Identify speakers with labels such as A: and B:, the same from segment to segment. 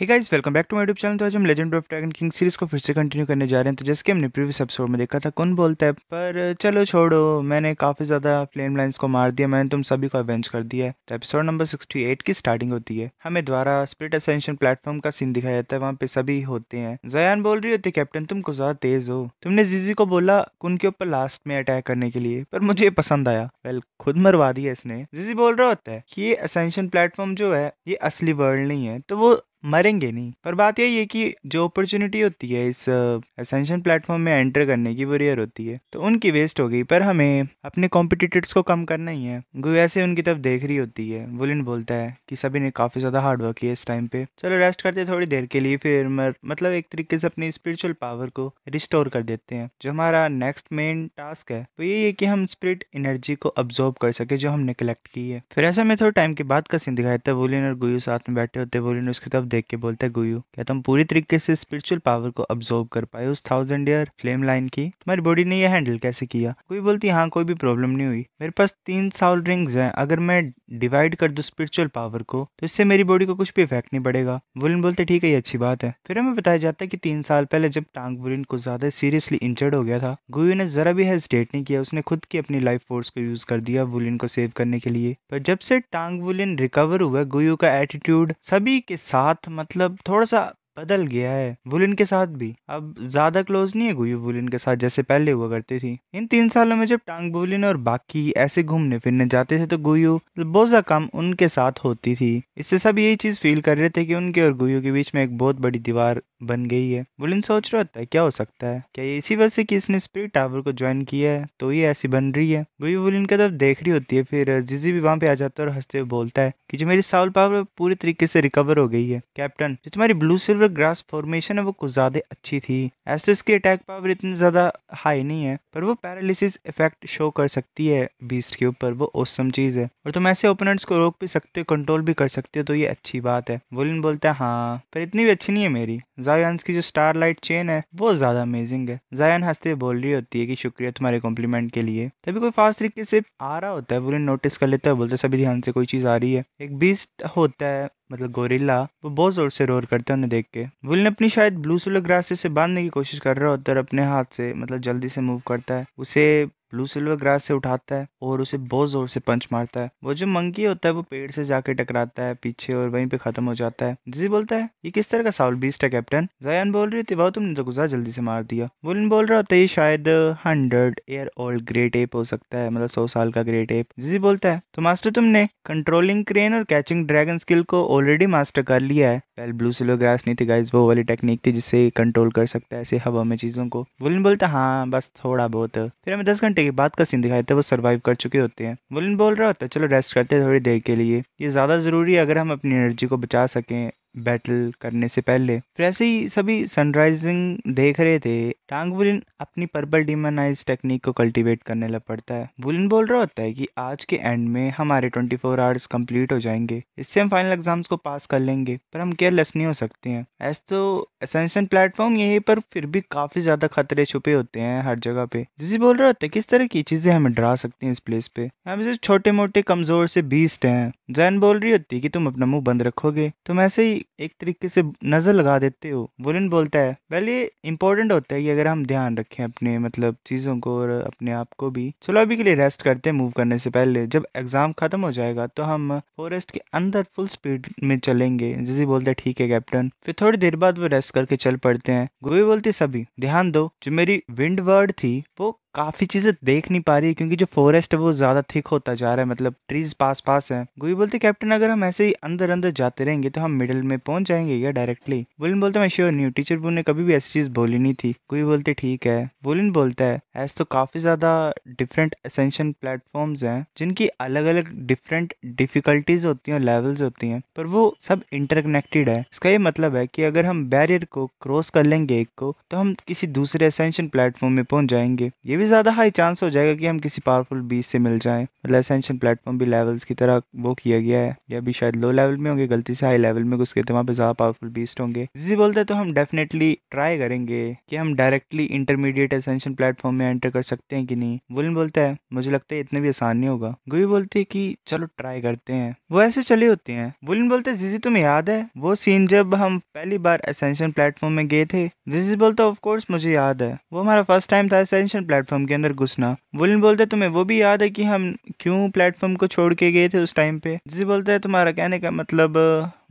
A: hey guys welcome back to my YouTube channel तो आज हम legend of dragon king series को फिर से कंटिन्यू करने जा रहे हैं तो जैसे कि हमने प्रीवियस एपिसोड में देखा था कौन बोलता है पर चलो छोड़ो मैंने काफ़ी ज़्यादा फ्लेम लाइंस को मार दिया मैंने तुम सभी को अवेंज कर दिया है तो एपिसोड नंबर 68 की स्टार्टिंग होती है हमें द्वारा स्प्रिट असेंशन प्लेटफॉर्म का सीन दिखाया जाता है वहाँ पे सभी होते हैं जयान बोल रही होती है कैप्टन तुम कुछ ज़्यादा तेज हो तुमने जीजी को बोला कुन के ऊपर लास्ट में अटैक करने के लिए पर मुझे पसंद आया वेल खुद मरवा दिया इसने जीजी बोल रहा होता है कि ये असेंशन प्लेटफॉर्म जो है ये असली वर्ल्ड नहीं है तो वो मरेंगे नहीं पर बात यही है कि जो अपॉर्चुनिटी होती है इस असेंशन प्लेटफॉर्म में एंटर करने की वो रेयर होती है तो उनकी वेस्ट हो गई पर हमें अपने कॉम्पिटिटर्स को कम करना ही है गोया से उनकी तरफ देख रही होती है वुलिन बोलता है कि सभी ने काफ़ी ज़्यादा हार्डवर्क किया इस टाइम पे चलो रेस्ट करते थोड़ी देर के लिए फिर मतलब एक तरीके से अपनी स्पिरिचुअल पावर को रिस्टोर कर देते हैं जो हमारा नेक्स्ट मेन टास्क है वो यही है कि हम स्पिरिट एनर्जी को अब्जॉर्ब कर सके जो हमने कलेक्ट की है फिर ऐसा में थोड़े टाइम के बाद का सीन दिखाया था वुलिन और गुयू साथ में बैठे होते वुलिन उसकी तरफ देख के बोलता है गुयू क्या तुम पूरी तरीके से स्पिरिचुअल पावर को अब्सॉर्ब कर पाए उस थाउजेंड ईयर फ्लेम लाइन की तुम्हारी बॉडी ने यह हैंडल कैसे किया कोई बोलती हाँ कोई भी प्रॉब्लम नहीं हुई मेरे पास तीन साल रिंग्स हैं अगर मैं डिवाइड कर दू स्पिरिचुअल पावर को तो इससे मेरी बॉडी को कुछ भी इफेक्ट नहीं पड़ेगा वुलन बोलते ठीक है ये अच्छी बात है फिर हमें बताया जाता है की तीन साल पहले जब टांग बुलिन को ज्यादा सीरियसली इंजर्ड हो गया था गुयू ने जरा भी हेजिटेट नहीं किया उसने खुद की अपनी लाइफ फोर्स को यूज कर दिया वुलिन को सेव करने के लिए पर जब से टांग बुलिन रिकवर हुआ गुयू का एटीट्यूड सभी के साथ साथ मतलब थोड़ा सा बदल गया है वुलिन के साथ भी अब ज्यादा क्लोज नहीं है गुयू वुलिन के साथ जैसे पहले हुआ करती थी इन तीन सालों में जब टांग बुलिन और बाकी ऐसे घूमने फिरने जाते थे तो गुयू मतलब बहुत कम उनके साथ होती थी इससे सब यही चीज फील कर रहे थे कि उनके और गुयू के बीच में एक बहुत बड़ी दीवार बन गई है बुलिन सोच रहा था क्या हो सकता है क्या ये इसी वजह से कि इसने स्पिरिट टावर को ज्वाइन किया है तो ये ऐसी बन रही है गुयू बुलिन की तरफ देख रही होती है फिर जिजी भी वहां पे आ जाता है और हंसते हुए बोलता है कि जो मेरी साउल पावर पूरी तरीके से रिकवर हो गई है कैप्टन जो तुम्हारी ब्लू सिल्वर पर ग्रास फॉर्मेशन है वो कुछ ज़्यादा अच्छी थी एस्ट्रिस की अटैक पावर इतनी ज़्यादा हाई नहीं है पर वो पैरालिसिस इफेक्ट शो कर सकती है बीस्ट के ऊपर वो औसम चीज़ है और तुम ऐसे ओपोनेंट्स को रोक भी सकते हो कंट्रोल भी कर सकते हो तो ये अच्छी बात है वोलिन बोलता है हाँ पर इतनी भी अच्छी नहीं है मेरी जायंस की जो स्टार लाइट चेन है वो ज़्यादा अमेजिंग है जायन हंसते बोल रही होती है कि शुक्रिया तुम्हारे कॉम्प्लीमेंट के लिए तभी कोई फास्ट तरीके से आ रहा होता है वोलिन नोटिस कर लेता है बोलते सभी ध्यान से कोई चीज़ आ रही है एक बीस्ट होता है मतलब गोरिल्ला वो बहुत ज़ोर से रोर करते हैं उन्हें देख के विल ने अपनी शायद ब्लू सोलर ग्रासेस से बांधने की कोशिश कर रहा होता है अपने हाथ से मतलब जल्दी से मूव करता है उसे ब्लू सिल्वर ग्रास से उठाता है और उसे बहुत जोर से पंच मारता है वो जो मंकी होता है वो पेड़ से जाके टकराता है पीछे और वहीं पे खत्म हो जाता है जिसे बोलता है ये किस तरह का साउल बीस्ट है कैप्टन जयान बोल रही होती है तुमने तो गुजार जल्दी से मार दिया वुलन बोल रहा होता है ये शायद hundred year old great ape हो सकता है मतलब सौ साल का ग्रेट एप जिसे बोलता है तो मास्टर तुमने कंट्रोलिंग क्रेन और कैचिंग ड्रैगन स्किल को ऑलरेडी मास्टर कर लिया है पहले ब्लू सिल्वर ग्रास नहीं थी गाइस वो वाली टेक्निक थी जिससे कंट्रोल कर सकता है ऐसे हवा में चीजों को वुलन बोलता है हाँ बस थोड़ा बहुत फिर हमें दस घंटे घंटे के बाद का सीन दिखाते हैं वो सर्वाइव कर चुके होते हैं वुलन बोल रहा होता है चलो रेस्ट करते हैं थोड़ी देर के लिए ये ज़्यादा ज़रूरी है अगर हम अपनी एनर्जी को बचा सकें बैटल करने से पहले फिर ऐसे ही सभी सनराइजिंग देख रहे थे टांग वुलिन अपनी पर्पल डिमोनाइज टेक्निक को कल्टीवेट करने लग पड़ता है वुलिन बोल रहा होता है कि आज के एंड में हमारे 24 फोर आवर्स कम्प्लीट हो जाएंगे इससे हम फाइनल एग्जाम्स को पास कर लेंगे पर हम केयरलेस नहीं हो सकते हैं ऐसे तो असेंशन प्लेटफॉर्म यहीं पर फिर भी काफी ज्यादा खतरे छुपे होते हैं हर जगह पे जिसे बोल रहा होता है किस तरह की चीजें हमें डरा सकती हैं इस प्लेस पे हम इसे छोटे मोटे कमजोर से बीस्ट हैं जैन बोल रही होती है कि तुम अपना मुंह बंद रखोगे तुम ऐसे ही एक तरीके से नज़र लगा देते हो वुलन बोलता है वेल ये इंपॉर्टेंट होता है कि अगर हम ध्यान रखें अपने मतलब चीज़ों को और अपने आप को भी चलो अभी के लिए रेस्ट करते हैं मूव करने से पहले जब एग्ज़ाम ख़त्म हो जाएगा तो हम फॉरेस्ट के अंदर फुल स्पीड में चलेंगे जैसे बोलते हैं ठीक है कैप्टन फिर थोड़ी देर बाद वो रेस्ट करके चल पड़ते हैं गोवी बोलती सभी ध्यान दो जो मेरी विंड वर्ड थी वो काफ़ी चीज़ें देख नहीं पा रही है क्योंकि जो फॉरेस्ट है वो ज़्यादा थिक होता जा रहा है मतलब ट्रीज पास पास है गोई बोलते कैप्टन अगर हम ऐसे ही अंदर अंदर जाते रहेंगे तो हम मिडिल में पहुंच जाएंगे या डायरेक्टली बुलिन बोलते मैं श्योर नहीं टीचर बुल ने कभी भी ऐसी चीज़ बोली नहीं थी गुई बोलते ठीक है बुलिन बोलता है ऐसे तो काफ़ी ज़्यादा डिफरेंट असेंशन प्लेटफॉर्म है जिनकी अलग अलग डिफरेंट डिफिकल्टीज होती है लेवल्स होती है पर वो सब इंटरकनेक्टेड है इसका ये मतलब है कि अगर हम बैरियर को क्रॉस कर लेंगे एक को तो हम किसी दूसरे असेंशन प्लेटफॉर्म में पहुंच जाएंगे ये भी काफ़ी ज़्यादा हाई चांस हो जाएगा कि हम किसी पावरफुल बीस से मिल जाएं मतलब एसेंशन प्लेटफॉर्म भी लेवल्स की तरह वो किया गया है या भी शायद लो लेवल में होंगे गलती से हाई लेवल में घुस गए थे वहाँ पर ज़्यादा पावरफुल बीस्ट होंगे जिसे बोलते हैं तो हम डेफिनेटली ट्राई करेंगे कि हम डायरेक्टली इंटरमीडिएट एसेंशन प्लेटफॉर्म में एंटर कर सकते हैं कि नहीं वुलन बोलता है मुझे लगता है इतने भी आसान नहीं होगा गोई बोलती है कि चलो ट्राई करते हैं वो ऐसे चले होते हैं वुलन बोलते हैं जिजी तुम्हें याद है वो सीन जब हम पहली बार एसेंशन प्लेटफॉर्म में गए थे जिजी बोलता ऑफ कोर्स मुझे याद है वो हमारा फर्स्ट टाइम था एसेंशन प्लेटफॉर्म प्लेटफॉर्म के अंदर घुसना वुलन बोलते है तुम्हें वो भी याद है कि हम क्यों प्लेटफॉर्म को छोड़ के गए थे उस टाइम पे जिसे बोलता है तुम्हारा कहने का मतलब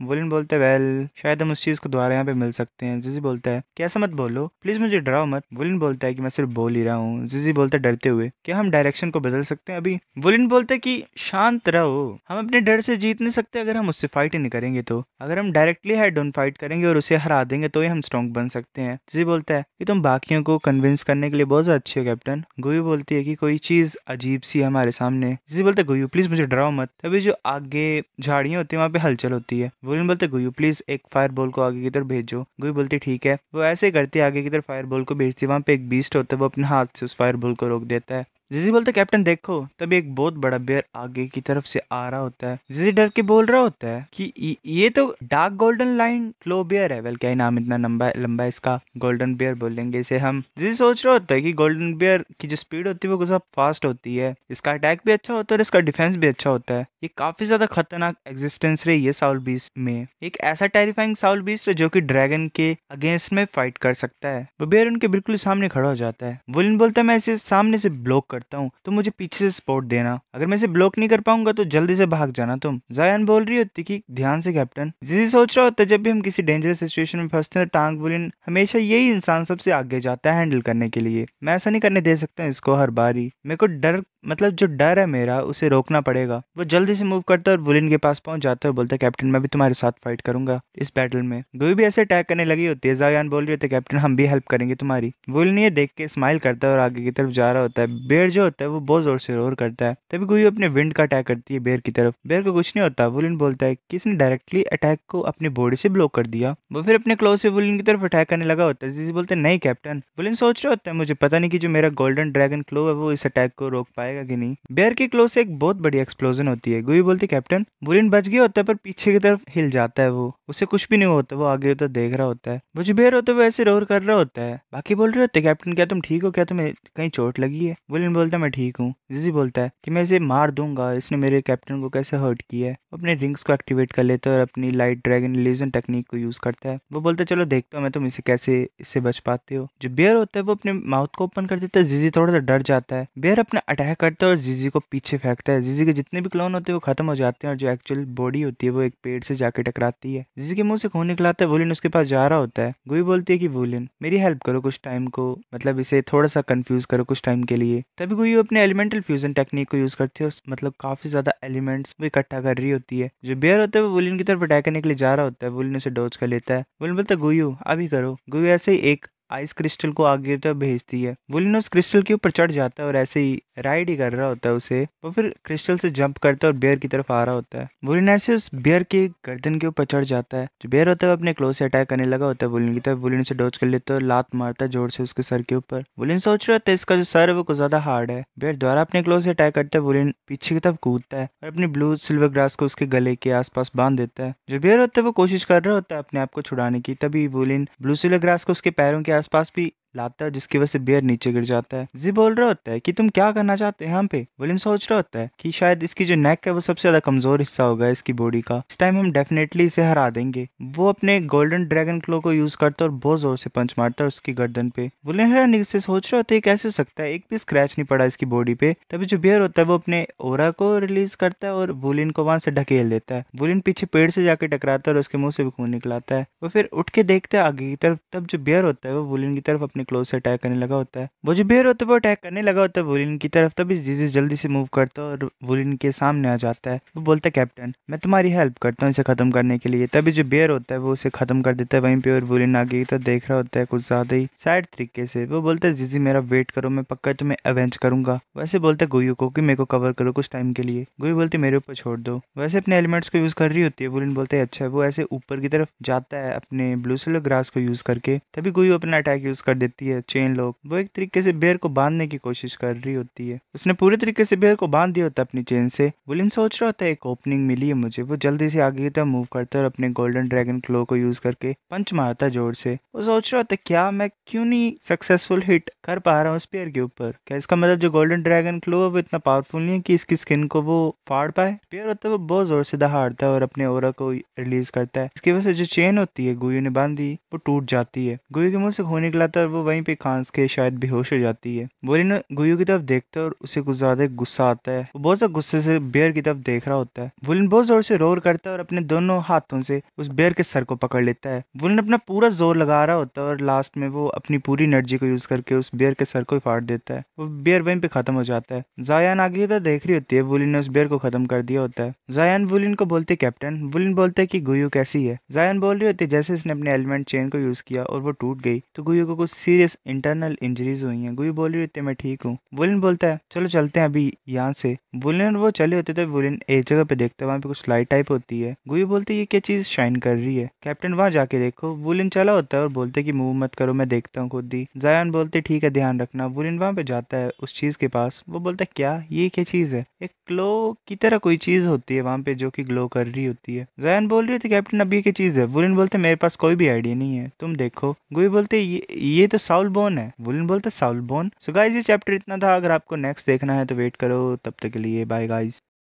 A: वुलन बोलते वेल शायद हम उस चीज़ को दोबारा यहाँ पे मिल सकते हैं जिजी बोलता है कैसा मत बोलो प्लीज़ मुझे डराओ मत वुलन बोलता है कि मैं सिर्फ बोल ही रहा हूँ जिजी बोलता है डरते हुए क्या हम डायरेक्शन को बदल सकते हैं अभी वुलन बोलते है कि शांत रहो हम अपने डर से जीत नहीं सकते अगर हम उससे फाइट ही नहीं करेंगे तो अगर हम डायरेक्टली हेड ऑन फाइट करेंगे और उसे हरा देंगे तो ही हम स्ट्रॉन्ग बन सकते हैं जिजी बोलता है कि तुम बाकियों को कन्विंस करने के लिए बहुत अच्छे हो कैप्टन दौरान गोयू बोलती है कि कोई चीज अजीब सी है हमारे सामने जिसे बोलते गोयू प्लीज मुझे डराओ मत तभी जो आगे झाड़ियाँ होती है वहाँ पे हलचल होती है वोलन बोलते गोयू प्लीज एक फायर बॉल को आगे की तरफ भेजो गोयू बोलती ठीक है वो ऐसे करती है आगे की तरफ फायर बॉल को भेजती है वहाँ पे एक बीस्ट होता है वो अपने हाथ से उस फायर बॉल को रोक देता है जिजी बोलता कैप्टन देखो तभी एक बहुत बड़ा बेयर आगे की तरफ से आ रहा होता है जिजी डर के बोल रहा होता है कि ये तो dark golden line claw bear है बल्कि क्या नाम इतना लंबा लंबा इसका गोल्डन बेयर बोलेंगे इसे हम जिजी सोच रहा होता है कि गोल्डन बेयर की जो स्पीड होती है वो सब फास्ट होती है इसका अटैक भी अच्छा होता है और इसका डिफेंस भी अच्छा होता है ये काफी ज्यादा खतरनाक एग्जिस्टेंस रही है साउल बीस में एक ऐसा टेरिफाइंग साउल बीस जो की ड्रैगन के अगेंस्ट में फाइट कर सकता है वो बेयर उनके बिल्कुल सामने खड़ा हो जाता है वुलिन बोलता है मैं इसे सामने से ब्लॉक करता हूँ तो मुझे पीछे से सपोर्ट देना अगर मैं इसे ब्लॉक नहीं कर पाऊंगा तो जल्दी से भाग जाना तुम जायन बोल रही होती कि ध्यान से कैप्टन जिसे सोच रहा होता जब भी हम किसी डेंजरस सिचुएशन में फंसते हैं तो टांग बुलिन हमेशा यही इंसान सबसे आगे जाता है हैंडल करने के लिए मैं ऐसा नहीं करने दे सकता इसको हर बार ही मेरे को डर मतलब जो डर है मेरा उसे रोकना पड़ेगा वो जल्दी से मूव करता है और बुलिन के पास पहुंच जाता है और बोलता है कैप्टन मैं भी तुम्हारे साथ फाइट करूंगा इस बैटल में गोई भी ऐसे अटैक करने लगी होती है जायान बोल रही होती तो कैप्टन हम भी हेल्प करेंगे तुम्हारी बुलिन ये देख के स्माइल करता है और आगे की तरफ जा रहा होता है बेर जो होता है वो बहुत जोर से रोर करता है तभी गोई अपने विंड का अटैक करती है बेर की तरफ बेर को कुछ नहीं होता बुलिन बोलता है किसने डायरेक्टली अटैक को अपनी बॉडी से ब्लॉक कर दिया वो फिर अपने क्लोज से बुलिन की तरफ अटैक करने लगा होता है जिसे बोलते नहीं कैप्टन बुलिन सोच रहे होता है मुझे पता नहीं की जो मेरा गोल्डन ड्रैगन क्लो है वो इस अटैक को रोक पाएगा जाएगा कि नहीं बेयर के क्लोज से एक बहुत बड़ी एक्सप्लोजन होती है गुई बोलती कैप्टन बुलिन बच गया होता है पर पीछे की तरफ हिल जाता है वो उसे कुछ भी नहीं होता वो आगे उधर देख रहा होता है मुझे बेयर होते हुए ऐसे रोर कर रहा होता है बाकी बोल रहे होते कैप्टन क्या तुम ठीक हो क्या तुम्हें कहीं चोट लगी है बुलिन बोलता मैं ठीक हूँ जिजी बोलता है की मैं इसे मार दूंगा इसने मेरे कैप्टन को कैसे हर्ट किया है अपने रिंग्स को एक्टिवेट कर लेता है और अपनी लाइट ड्रैगन इल्यूजन टेक्निक को यूज करता है वो बोलता चलो देखता हूँ मैं तुम इसे कैसे इससे बच पाते हो जो बेयर होता है वो अपने माउथ को ओपन कर देता है जिजी थोड़ा सा डर जाता है बेयर अपना अटैक करता है और जीजी को पीछे फेंकता है जीजी के जितने भी क्लोन होते हैं वो खत्म हो जाते हैं और जो एक्चुअल बॉडी होती है वो एक पेड़ से जाके टकराती है जीजी के मुंह से खून निकलाता है वुलिन उसके पास जा रहा होता है गोई बोलती है कि वुलिन मेरी हेल्प करो कुछ टाइम को मतलब इसे थोड़ा सा कंफ्यूज करो कुछ टाइम के लिए तभी गोई अपने एलिमेंटल फ्यूजन टेक्निक को यूज करती है मतलब काफी ज्यादा एलिमेंट्स वो इकट्ठा कर रही होती है जो बेयर होता है वो वुलिन की तरफ अटैक करने के लिए जा रहा होता है वुलिन उसे डोज कर लेता है वुलिन बोलता है गोयू अभी करो गोयू ऐसे ही एक आइस क्रिस्टल को आगे तक तो भेजती है वुलिन उस क्रिस्टल के ऊपर चढ़ जाता है और ऐसे ही राइड ही कर रहा होता है उसे वो फिर क्रिस्टल से जंप करता है और बेयर की तरफ आ रहा होता है वुलिन ऐसे उस बेयर के गर्दन के ऊपर चढ़ जाता है जो बेयर होता है अपने क्लोज से अटैक करने लगा होता है वुलिन की तरफ वुलिन से डोज कर लेता है और लात मारता है जोर से उसके सर के ऊपर वुलिन सोच रहा होता है इसका जो सर है वो कुछ ज्यादा हार्ड है बेयर द्वारा अपने क्लोज से अटैक करता है वुलिन पीछे की तरफ कूदता है और अपनी ब्लू सिल्वर ग्रास को उसके गले के आसपास बांध देता है जो बेयर होता है वो कोशिश कर रहा होता है अपने आप को छुड़ाने की तभी वुलिन ब्लू सिल्वर ग्रास को उसके पैरों के आसपास भी लाता है जिसकी वजह से बेयर नीचे गिर जाता है जी बोल रहा होता है कि तुम क्या करना चाहते हैं यहाँ पे विलियम सोच रहा होता है कि शायद इसकी जो नेक है वो सबसे ज्यादा कमजोर हिस्सा होगा इसकी बॉडी का इस टाइम हम डेफिनेटली इसे हरा देंगे वो अपने गोल्डन ड्रैगन क्लो को यूज करता है और बहुत जोर से पंच मारता है उसकी गर्दन पे विलियम से सोच रहा होता है कैसे हो सकता है एक भी स्क्रैच नहीं पड़ा इसकी बॉडी पे तभी जो बेयर होता है वो अपने ओरा को रिलीज करता है और बुलिन को वहां से ढकेल देता है बुलिन पीछे पेड़ से जाके टकराता है और उसके मुंह से भी खून निकलाता है वो फिर उठ के देखता है आगे की तरफ तब जो बेयर होता है वो बुलिन की तरफ अपने क्लोज से अटैक करने लगा होता है वो जो बेयर होता है वो अटैक करने लगा होता है वुलिन की तरफ तभी जीजी जल्दी से मूव करता है और वुलिन के सामने आ जाता है वो बोलता है कैप्टन मैं तुम्हारी हेल्प करता हूँ इसे खत्म करने के लिए तभी जो बेयर होता है वो उसे खत्म कर देता है वहीं पे और वुलिन आगे तो देख रहा होता है कुछ ज्यादा ही साइड तरीके से वो बोलता है जीजी मेरा वेट करो मैं पक्का तुम्हें अवेंज करूंगा वैसे बोलता है गोयू को कि मेरे को कवर करो कुछ टाइम के लिए गोयू बोलती मेरे ऊपर छोड़ दो वैसे अपने एलिमेंट्स को यूज कर रही होती है वुलिन बोलते हैं अच्छा वो ऐसे ऊपर की तरफ जाता है अपने ब्लू सेलो ग्रास को यूज करके तभी गोयू अपना अटैक यूज कर देता होती है चेन लॉक वो एक तरीके से बेयर को बांधने की कोशिश कर रही होती है उसने पूरे तरीके से बेयर को बांध दिया होता है अपनी चेन से वुलिन सोच रहा होता है एक ओपनिंग मिली है मुझे वो जल्दी से आगे की मूव करता है और अपने गोल्डन ड्रैगन क्लो को यूज करके पंच मारता जोर से वो सोच रहा होता है क्या मैं क्यों नहीं सक्सेसफुल हिट कर पा रहा हूँ उस पेयर के ऊपर क्या इसका मतलब जो गोल्डन ड्रैगन क्लो है वो इतना पावरफुल नहीं है कि इसकी स्किन को वो फाड़ पाए पेयर होता है वो बहुत जोर से दहाड़ता है और अपने ओरा को रिलीज करता है इसकी वजह से जो चेन होती है गुयू ने बांधी वो टूट जाती है गुयू के मुंह से खून निकला था और वो वहीं पे खांस के शायद बेहोश हो जाती है बोरिन गुयू की तरफ देखता है और उसे कुछ ज्यादा गुस्सा आता है वो बहुत ज्यादा गुस्से से बेयर की तरफ देख रहा होता है वुलन बहुत जोर से रोर करता है और अपने दोनों हाथों से उस बेयर के सर को पकड़ लेता है वुलन अपना पूरा जोर लगा रहा होता है और लास्ट में वो अपनी पूरी एनर्जी को यूज करके उस बेयर के सर को फाड़ देता है वो बेयर वहीं पे खत्म हो जाता है जायान आगे की तरफ देख रही होती है वुलिन ने उस बेयर को खत्म कर दिया होता है जायान वुलिन को बोलते कैप्टन वुलिन बोलते है की गुयू कैसी है जायान बोल रही होती है जैसे इसने अपने एलिमेंट चेन को यूज किया और वो टूट गई तो गुयू को कुछ सीरियस इंटरनल इंजरीज हुई हैं गुई बोल रही होती मैं ठीक हूँ बुलिन बोलता है चलो चलते हैं अभी यहाँ से बुलिन वो चले होते थे तो बुलिन एक जगह पे देखते है वहाँ पे कुछ लाइट टाइप होती है गुई बोलते ये क्या चीज शाइन कर रही है कैप्टन वहाँ जाके देखो बुलिन चला होता है और बोलते की मूव मत करो मैं देखता हूँ खुद ही जयान बोलते ठीक है ध्यान रखना बुलिन वहाँ पे जाता है उस चीज के पास वो बोलता है क्या ये क्या चीज है एक ग्लो की तरह कोई चीज होती है वहाँ पे जो की ग्लो कर रही होती है जयान बोल रही होती कैप्टन अभी ये क्या चीज है बुलिन बोलते मेरे पास कोई भी आइडिया नहीं है तुम देखो गुई बोलते ये, ये तो तो साउल बोन है वुलन बोलते साउल बोन सो गाइज ये चैप्टर इतना था अगर आपको नेक्स्ट देखना है तो वेट करो तब तक के लिए बाय गाइज